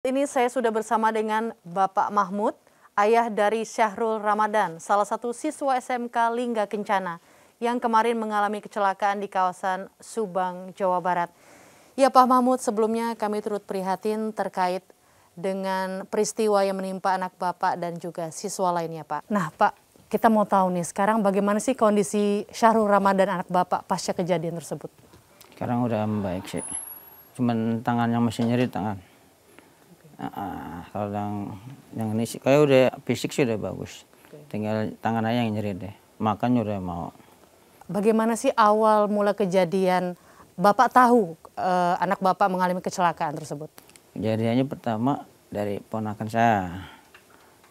Ini saya sudah bersama dengan Bapak Mahmud, ayah dari Syahrul Ramadan, salah satu siswa SMK Lingga Kencana yang kemarin mengalami kecelakaan di kawasan Subang, Jawa Barat. Ya Pak Mahmud, sebelumnya kami turut prihatin terkait dengan peristiwa yang menimpa anak Bapak dan juga siswa lainnya Pak. Nah Pak, kita mau tahu nih sekarang bagaimana sih kondisi Syahrul Ramadan anak Bapak pasca kejadian tersebut? Sekarang udah baik sih, cuman tangannya masih nyeri tangan. Uh, kalau yang yang ini sih kayak udah fisik sih udah bagus. Okay. Tinggal tangan aja yang nyeri deh. Makan udah mau. Bagaimana sih awal mula kejadian Bapak tahu uh, anak Bapak mengalami kecelakaan tersebut? Kejadiannya pertama dari ponakan saya.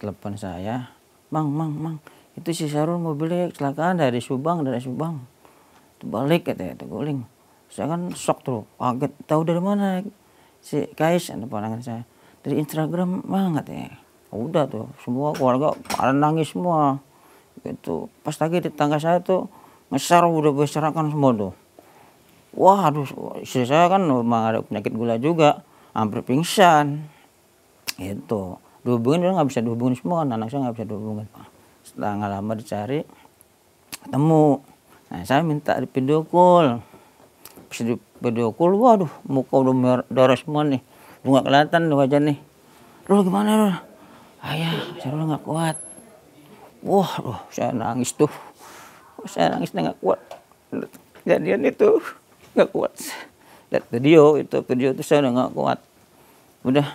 Telepon saya, "Mang, Mang, Mang, itu si Sarul mobilnya kecelakaan dari Subang, dari Subang." Balik katanya itu guling. Saya kan shock tuh, kaget. Tahu dari mana? Si Kais, ponakan saya dari Instagram banget ya udah tuh semua keluarga pada nangis semua gitu pas lagi di tangga saya tuh ngeser udah berserakan semua tuh wah aduh istri saya kan memang ada penyakit gula juga hampir pingsan itu dihubungin dia nggak bisa dihubungin semua kan anak saya nggak bisa dihubungin setelah nggak lama dicari ketemu nah saya minta di video call pas di video call waduh muka udah merah darah semua nih lu nggak kelihatan lu aja nih lu gimana lu ayah saya lu nggak kuat wah loh, saya nangis tuh saya nangis nggak kuat kejadian itu nggak kuat lihat video itu video itu saya udah nggak kuat udah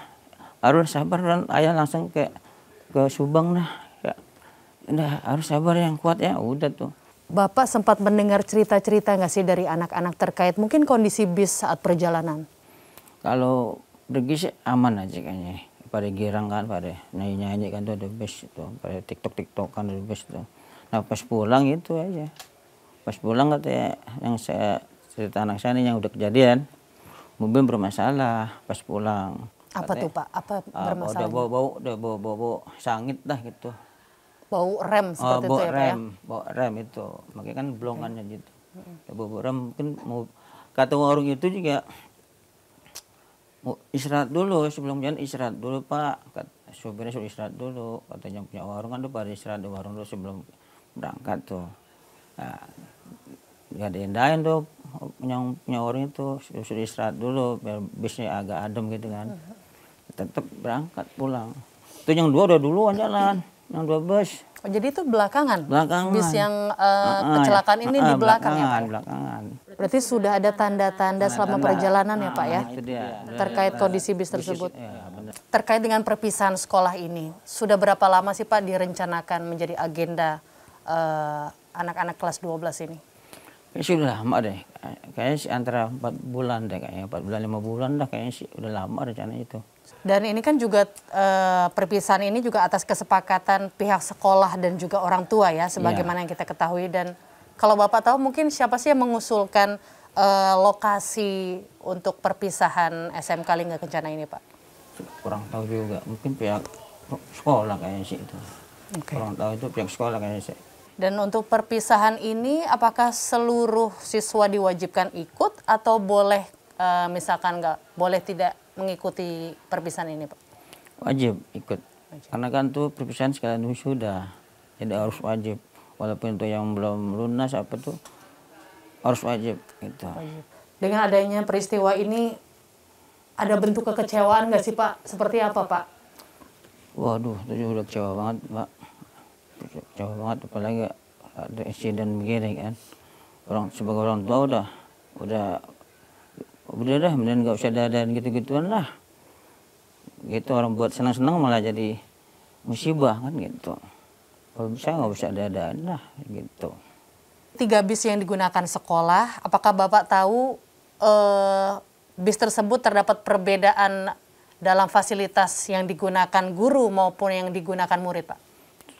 harus sabar dan ayah langsung kayak ke Subang nah ya udah harus sabar yang kuat ya udah tuh Bapak sempat mendengar cerita-cerita nggak sih dari anak-anak terkait mungkin kondisi bis saat perjalanan? Kalau pergi sih aman aja kayaknya pada girang kan pada nyanyi nyanyi kan tuh ada best itu pada tiktok tiktok kan ada best itu nah pas pulang itu aja pas pulang katanya yang saya cerita anak saya ini yang udah kejadian mobil bermasalah pas pulang apa tuh pak apa ah, bermasalah udah bau bau udah bau bau, bau sangit dah gitu bau rem ah, seperti uh, bau itu ya, ya? rem, ya? bau rem itu makanya kan blongannya hmm. gitu bau, hmm. bau rem mungkin mau kata warung itu juga oh, istirahat dulu sebelum jalan istirahat dulu pak Kat, supirnya suruh istirahat dulu katanya punya warung kan tuh pada istirahat di warung dulu sebelum berangkat tuh nah, gak diindahin tuh yang punya warung itu suruh istirahat dulu biar bisnya agak adem gitu kan tetap berangkat pulang itu yang dua udah duluan jalan yang dua bus. Oh, jadi itu belakangan? Belakangan. Bis yang uh, uh, kecelakaan ya. ini uh, di belakang ya Pak? belakangan. Berarti sudah ada tanda-tanda selama tanda. perjalanan ya Pak ya? Itu dia. Terkait kondisi bis tersebut. Ya, Terkait dengan perpisahan sekolah ini, sudah berapa lama sih Pak direncanakan menjadi agenda eh, anak-anak uh, dua belas kelas 12 ini? Ya sudah lama deh kayaknya sih antara empat bulan deh kayaknya empat bulan lima bulan dah kayaknya sih udah lama rencana itu dan ini kan juga e, perpisahan ini juga atas kesepakatan pihak sekolah dan juga orang tua ya sebagaimana ya. yang kita ketahui dan kalau Bapak tahu mungkin siapa sih yang mengusulkan e, lokasi untuk perpisahan SMK Lingga Kencana ini Pak? Kurang tahu juga, mungkin pihak sekolah kayaknya sih itu. Okay. Kurang tahu itu pihak sekolah kayaknya sih. Dan untuk perpisahan ini, apakah seluruh siswa diwajibkan ikut atau boleh uh, misalkan nggak boleh tidak mengikuti perpisahan ini, Pak? Wajib ikut. Wajib. Karena kan tuh perpisahan sekalian sudah, jadi harus wajib. Walaupun itu yang belum lunas apa tuh harus wajib itu. Dengan adanya peristiwa ini ada bentuk kekecewaan nggak sih Pak? Seperti apa Pak? Waduh, itu sudah kecewa banget Pak jauh banget apalagi ada insiden begini kan orang sebagai orang tua udah udah udah dah mending nggak usah dan gitu-gituan lah gitu orang buat senang-senang malah jadi musibah kan gitu kalau bisa nggak usah dadaan lah gitu tiga bis yang digunakan sekolah apakah bapak tahu eh, bis tersebut terdapat perbedaan dalam fasilitas yang digunakan guru maupun yang digunakan murid pak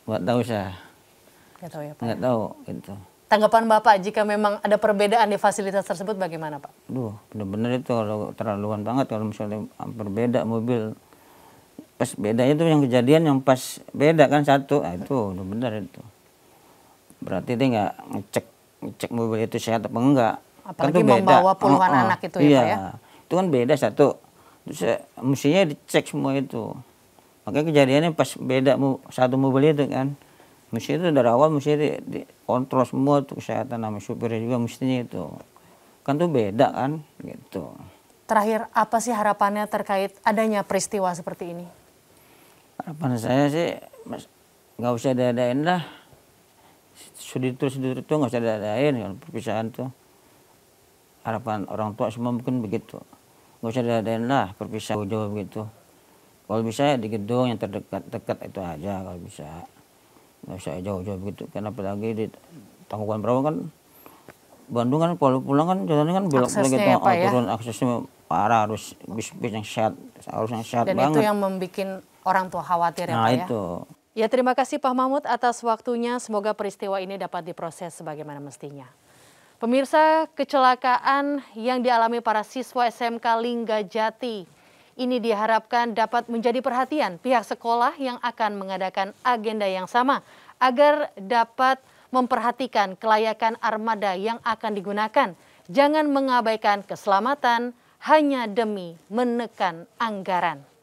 nggak tahu saya. Nggak tahu ya Pak. Nggak tahu gitu. Tanggapan Bapak jika memang ada perbedaan di fasilitas tersebut bagaimana Pak? Duh, benar-benar itu kalau terlaluan banget kalau misalnya berbeda mobil. Pas bedanya itu yang kejadian yang pas beda kan satu, nah, itu benar benar itu. Berarti dia nggak ngecek ngecek mobil itu sehat apa enggak. Kan Apalagi kan membawa puluhan oh, oh, anak itu ya iya. Pak ya? Itu kan beda satu. Terus eh, mestinya dicek semua itu. Makanya kejadiannya pas beda satu mobil itu kan. Mesti itu dari awal mesti di, di kontrol semua tuh kesehatan sama supirnya juga mestinya itu. Kan tuh beda kan gitu. Terakhir apa sih harapannya terkait adanya peristiwa seperti ini? Harapan saya sih nggak usah diadain lah. Sudut itu sudut itu nggak usah diadain kan perpisahan tuh. Harapan orang tua semua mungkin begitu. Nggak usah diadain lah perpisahan jauh begitu kalau bisa ya, di gedung yang terdekat-dekat itu aja kalau bisa nggak usah jauh-jauh begitu karena apalagi di Tangkuban Perahu kan Bandung kan kalau pulang kan jalannya kan belok belok gitu ya, oh, ya? turun aksesnya parah harus bis-bis yang sehat harus yang sehat dan banget. itu yang membuat orang tua khawatir ya nah, Pak ya? itu. ya? Ya terima kasih Pak Mahmud atas waktunya semoga peristiwa ini dapat diproses sebagaimana mestinya. Pemirsa, kecelakaan yang dialami para siswa SMK Lingga Jati ini diharapkan dapat menjadi perhatian pihak sekolah yang akan mengadakan agenda yang sama agar dapat memperhatikan kelayakan armada yang akan digunakan. Jangan mengabaikan keselamatan hanya demi menekan anggaran.